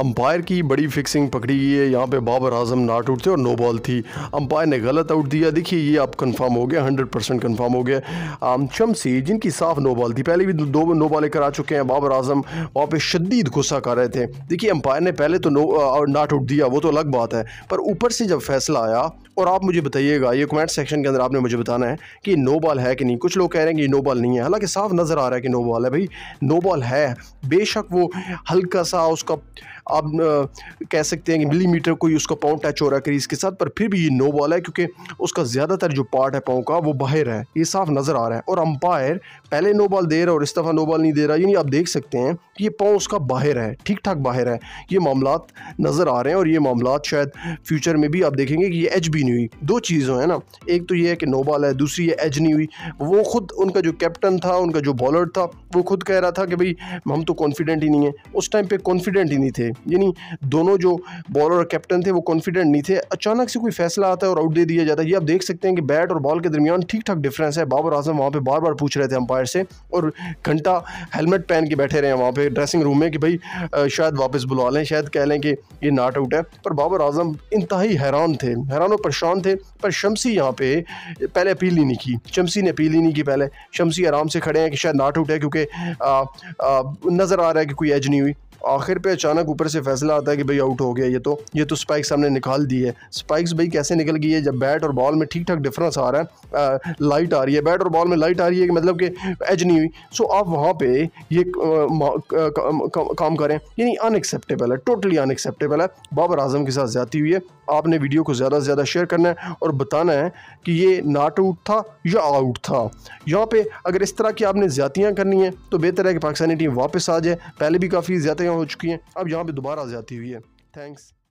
umpire की बड़ी fixing पकड़ी गई है यहाँ पे बाबर आजम नाट उठते और नो बॉल थी अंपायर ने गलत आउट दिया देखिए ये आप कंफर्म हो गया हंड्रेड परसेंट कन्फर्म हो गया शमसी जिनकी साफ नो बॉल थी पहले भी दो नो लेकर करा चुके हैं बाबर आजम वहाँ पर शदीद गुस्सा कर रहे थे देखिए अंपायर ने पहले तो नो नाट आउट दिया वो तो अलग बात है पर ऊपर से जब फैसला आया और आप मुझे बताइएगा ये कमेंट सेक्शन के अंदर आपने मुझे बताना है कि नो बॉल है कि नहीं कुछ लोग कह रहे हैं कि नो बॉल नहीं है हालांकि साफ नज़र आ रहा है कि नो बॉल है भाई नो बॉल है बेशक वो हल्का सा उसका आप कह सकते हैं कि मिलीमीटर कोई उसका पाँव टच हो रहा है क्रीज के साथ पर फिर भी ये नो बॉल है क्योंकि उसका ज़्यादातर जो पार्ट है पाँव का वो बाहर है ये साफ नज़र आ रहा है और अंपायर पहले नो बॉल दे रहा है और इस दफ़ा नो बॉल नहीं दे रहा यानी आप देख सकते हैं ये पाँव उसका बाहर है ठीक ठाक बाहर है ये मामला नज़र आ रहे हैं और ये मामला शायद फ्यूचर में भी आप देखेंगे कि ये एज भी नहीं हुई दो चीज़ों है ना एक तो ये है कि नो बॉल है दूसरी ये एज नहीं हुई वो खुद उनका जो कैप्टन था उनका जो बॉलर था वो खुद कह रहा था कि भाई हम तो कॉन्फिडेंट ही नहीं है उस टाइम पर कॉन्फिडेंट ही नहीं थे यानी दोनों जो बॉलर और कैप्टन थे वो कॉन्फिडेंट नहीं थे अचानक से कोई फैसला आता है और आउट दे दिया जाता है ये आप देख सकते हैं कि बैट और बॉल के दरमियान ठीक ठाक डिफरेंस है बाबर आजम वहाँ पर बार बार पूछ रहे थे अंपायर से और घंटा हेलमेट पहन के बैठे रहे हैं वहाँ पर ड्रेसिंग रूम में कि भाई शायद वापस बुला लें शायद कह लें कि ये नाट आउट है पर बाबर आजम इंतहाई हैरान थे हैरान और परेशान थे पर शमसी यहाँ पे पहले अपील ही नहीं की शमसी ने अपील ही नहीं की पहले शमसी आराम से खड़े हैं कि शायद नाट आउट है क्योंकि नज़र आ रहा है कि कोई एज नहीं हुई आखिर पे अचानक ऊपर से फैसला आता है कि भाई आउट हो गया ये तो ये तो स्पाइक्स हमने निकाल दी है स्पाइक्स भाई कैसे निकल गई है जब बैट और बॉल में ठीक ठाक डिफरेंस आ रहा है लाइट आ रही है बैट और बॉल में लाइट आ रही है कि मतलब कि एज नहीं हुई सो आप वहाँ पे ये काम करें यानी अनएक्सेप्टेबल है टोटली अनएक्सेप्टेबल है बाबर आजम के साथ ज़्यादा हुई है आपने वीडियो को ज़्यादा से ज़्यादा शेयर करना है और बताना है कि ये नाट आउट था या आउट था यहाँ पे अगर इस तरह की आपने ज्यादियाँ करनी है तो बेहतर है कि पाकिस्तानी टीम वापस आ जाए पहले भी काफ़ी ज़्यादा हो चुकी हैं अब यहाँ पर दोबारा आ जाती हुई है थैंक्स